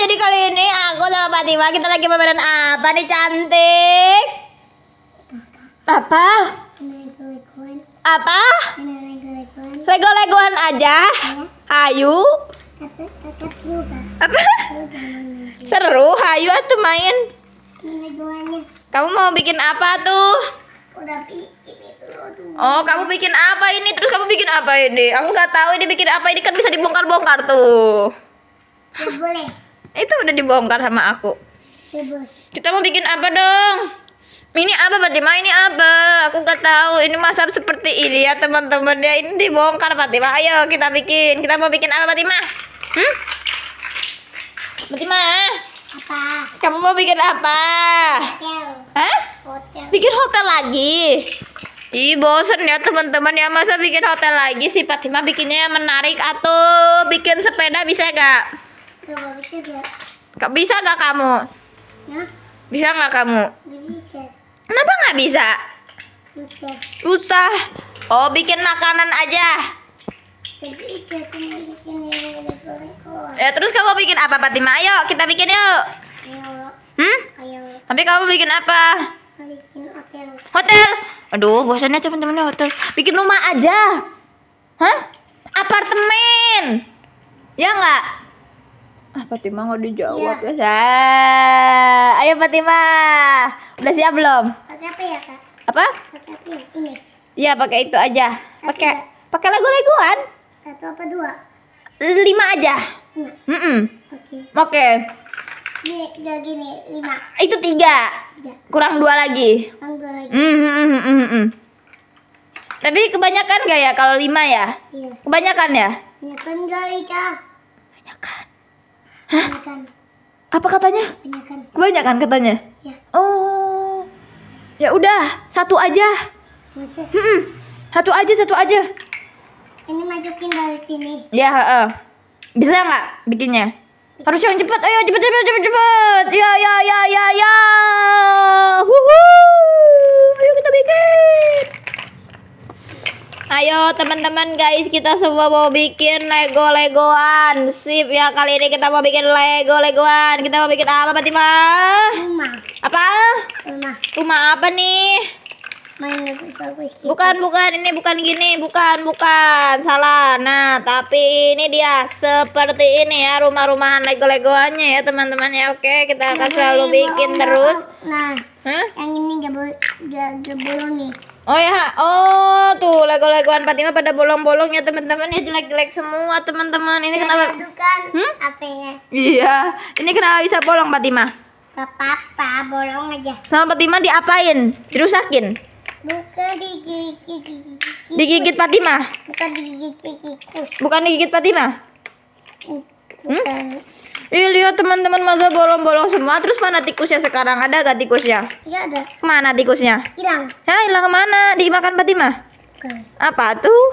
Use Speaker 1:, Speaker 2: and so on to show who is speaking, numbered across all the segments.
Speaker 1: jadi kali ini aku sama Fatima kita lagi pameran apa nih cantik? Apa? Apa? Lego-legoan aja. Ayu. Apa? Seru, hayu atau main. Kamu mau bikin apa tuh? Oh, kamu bikin apa ini? Terus kamu bikin apa ini? Aku nggak tahu ini bikin apa. Ini kan bisa dibongkar-bongkar tuh. boleh. Itu udah dibongkar sama aku. Kita mau bikin apa dong? Ini apa Fatima? Ini apa? Aku gak tahu. Ini masa seperti ini ya teman-teman ya. Ini dibongkar Fatima. Ayo kita bikin. Kita mau bikin apa Fatima? Hmm? Fatima? Apa? Kamu mau bikin apa? Hotel. Hah? Hotel. Bikin hotel lagi. Ih bosen ya teman-teman ya masa bikin hotel lagi sih Fatima bikinnya yang menarik atau bikin sepeda bisa gak? Gak bisa gak kamu? Ya? Bisa gak kamu? Gak bisa. Kenapa gak bisa? Susah. Susah. Oh, bikin makanan aja. Ya terus kamu bikin apa Fatima? Ayo kita bikin yuk. Hmm? Tapi kamu bikin apa? Bikin hotel. Hotel. Aduh, bosannya teman-teman hotel. Bikin rumah aja. Hah? Apartemen. Ya enggak? Ah, Fatima nggak dijawab iya. ya. ya. ayo Fatima. Udah siap belum? Pakai apa ya, Kak? Apa? Pakai apa ya? Ini. Iya, pakai itu aja. Pakai pakai lagu-laguan. Satu apa dua? Lima aja. Lima. Mm -mm. Oke. Okay. Oke. Okay. Gini, lima. Itu tiga.
Speaker 2: tiga. Kurang dua lagi.
Speaker 1: Kurang dua lagi. Mm -hmm, -hmm, Tapi kebanyakan gak ya kalau lima ya? Iya. Kebanyakan ya? Kebanyakan kali, Kak. Kebanyakan. Hah? Apa katanya? Kebanyakan. Kebanyakan katanya? Ya. Oh. Ya udah, satu aja. Satu aja. Hmm Satu aja, satu aja. Ini masukin dari sini. Ya, uh. Bisa nggak bikinnya? Harus yang cepat. Ayo cepat cepat cepat cepat. Ya ya ya ya ya. Ayo teman-teman guys kita semua mau bikin Lego-legoan Sip ya kali ini kita mau bikin Lego-legoan Kita mau bikin apa Fatima? Rumah Apa? Rumah Rumah apa nih? Main gitu. Bukan bukan ini bukan gini Bukan bukan salah Nah tapi ini dia seperti ini ya rumah-rumahan Lego-legoannya ya teman-teman ya Oke kita akan selalu bikin terus oh, oh. Nah Hah? yang ini gak, gak, gak bolong nih Oh ya, oh tuh lagu-laguan Fatima pada bolong-bolong ya teman-teman ya jelek-jelek semua teman-teman. Ini kenapa? hmm? Iya, ini kenapa bisa bolong Fatima? Gak apa-apa, bolong aja. Sama Fatima diapain? Dirusakin? Bukan digigit. Digigit Fatima? Bukan digigit tikus. Bukan digigit Fatima? Hmm? Ih lihat teman-teman masa bolong-bolong semua. Terus mana tikusnya sekarang? Ada gak tikusnya? Iya ada. Mana tikusnya? Hilang. Ya hilang kemana? Dimakan Fatima? Bukan. Apa tuh?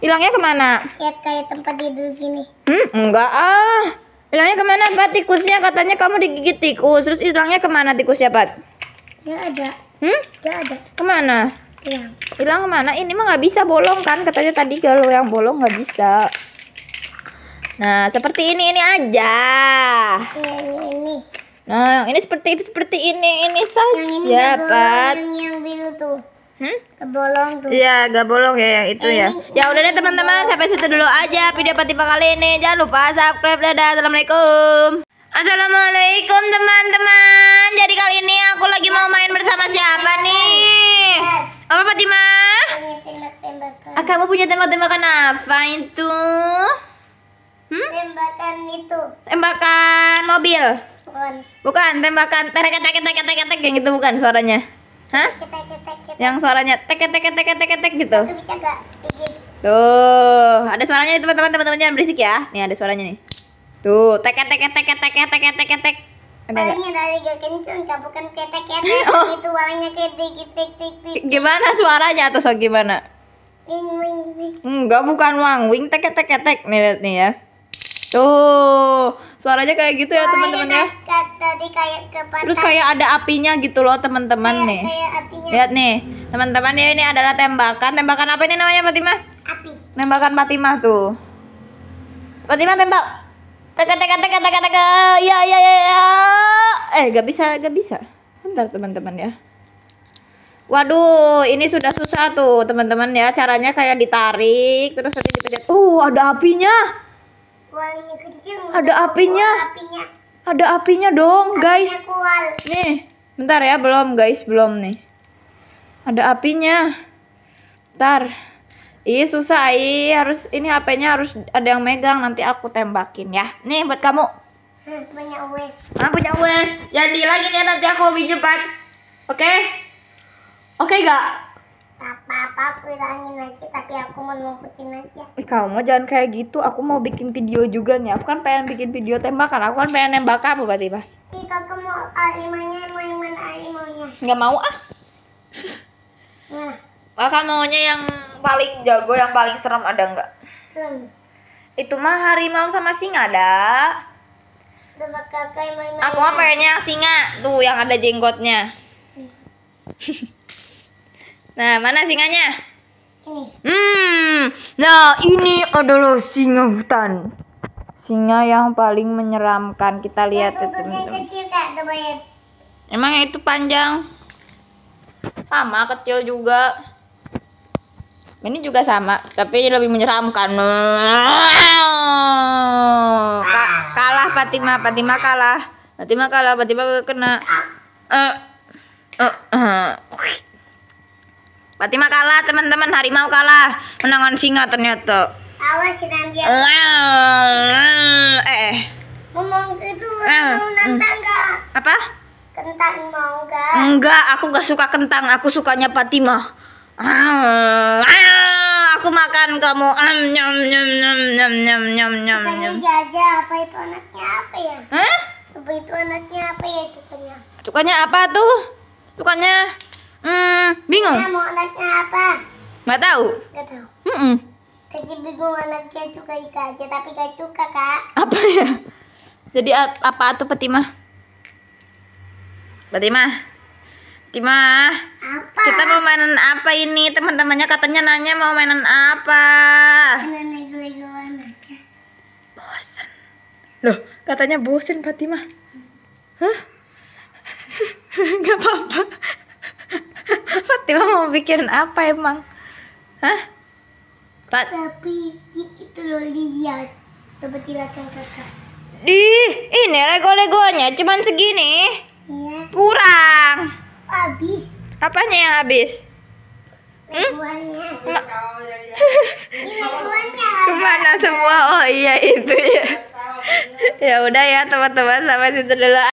Speaker 1: Hilangnya kemana? Ya kayak tempat tidur gini. Hmm enggak ah. Hilangnya kemana Pak Tikusnya katanya kamu digigit tikus. Terus hilangnya kemana tikusnya Pak? Ya ada. Hmm? Ya ada. Kemana? Hilang. Hilang kemana? Ini mah nggak bisa bolong kan? Katanya tadi kalau yang bolong nggak bisa. Nah, seperti ini ini aja. Ini ini. Nah, ini seperti seperti ini ini saja, yang ini bolong, Yang, yang biru tuh. Hmm? bolong tuh. Iya, bolong ya yang itu ya. ini, ya. Ya udah deh teman-teman, sampai situ dulu aja video Patipa kali ini. Jangan lupa subscribe dadah. Assalamualaikum.
Speaker 2: Assalamualaikum teman-teman. Jadi kali ini aku lagi mau main bersama siapa nih?
Speaker 1: Apa Fatimah? Punya tembak-tembakan. Ah, kamu punya tembak-tembakan apa itu? Hmm? Tembakan itu. Tembakan mobil. Bukan. Bukan tembakan tek tek tek tek tek yang itu bukan suaranya. Hah? Yang suaranya tek tek tek tek tek gitu. Tuh, ada suaranya nih teman-teman, teman-teman jangan berisik ya. Nih ada suaranya nih. Tuh, tek tek tek tek tek tek tek tek.
Speaker 2: Ada Suaranya dari
Speaker 1: gak kenceng, gak bukan ketek ketek oh. itu suaranya ketek ketek ketek. Gimana suaranya atau so gimana? Wing wing wing. Enggak bukan wang, wing tek tek tek. Nih lihat nih ya tuh suaranya kayak gitu ya teman-teman ya. Terus kayak ada apinya gitu loh teman-teman iya, nih. Lihat nih, teman-teman ya ini adalah tembakan. Tembakan apa ini namanya Fatimah? Api. Tembakan Fatimah tuh. Fatimah tembak. Teka teka teka teka teka. Ya ya ya ya. Eh, gak bisa, gak bisa. Bentar teman-teman ya. Waduh, ini sudah susah tuh teman-teman ya. Caranya kayak ditarik, terus nanti dipejat. Uh, ada apinya. Ada apinya. apinya. Ada apinya dong, apinya guys. Keluar. Nih, bentar ya, belum guys, belum nih. Ada apinya. Bentar. Ih, susah, Ai. Harus ini HP-nya harus ada yang megang, nanti aku tembakin ya. Nih buat kamu. Hmm, punya uang. Ah, Jadi lagi nih nanti aku lebih cepat. Oke? Okay? Oke okay, gak? apa-apa aku hilangin aja tapi aku mau ngikutin aja kamu jangan kayak gitu aku mau bikin video juga nih aku kan pengen bikin video tembakan aku kan pengen nembak kamu tiba-tiba Kita mau arimanya eh, mau yang mana arimaunya nggak mau ah nah kakak maunya yang paling jago yang paling serem ada nggak hmm. itu mah harimau sama singa ada aku mah pengennya singa tuh yang ada jenggotnya hmm. Nah, mana singanya? Ini. Eh. Hmm. Nah, ini adalah singa hutan. Singa yang paling menyeramkan. Kita lihat ya, Kecil, kak, ya. Emang itu panjang? Sama kecil juga. Ini juga sama, tapi ini lebih menyeramkan. Ka kalah Fatima, Fatima kalah. Fatima kalah, Fatima kena. Uh, uh, uh. Fatima kalah teman-teman harimau kalah menangan singa ternyata awas kita dia eh, eh ngomong itu eh, ngomong eh. tangga apa kentang mau gak enggak aku gak suka kentang aku sukanya Fatima aku makan kamu nyam nyam nyam nyam nyam nyam nyam nyam nyam jajah apa itu anaknya apa ya Hah? itu anaknya apa ya cukanya cukanya apa tuh cukanya Hmm, bingung. Mau anaknya apa? Gak tahu. Gak tahu. Mm -mm. Jadi bingung anaknya suka ika aja, tapi gak suka, Kak. Apa ya? Jadi apa tuh Fatimah? Fatimah. Fatimah. Apa? Kita mau mainan apa ini? Teman-temannya katanya nanya mau mainan apa? Mainan lego-legoan aja. Bosan. Loh, katanya bosan Fatimah. Hah? Gak apa-apa tiba-tiba mau bikin apa emang? Hah? Pat Tapi itu lo lihat tempat cilacap kakak. Di ini lego-legonya cuman segini. Iya. Kurang. Habis. Apanya yang habis? Hmm? Iya, iya. Oh, iya, Kemana semua? Oh iya itu ya. ya udah ya teman-teman sampai situ dulu.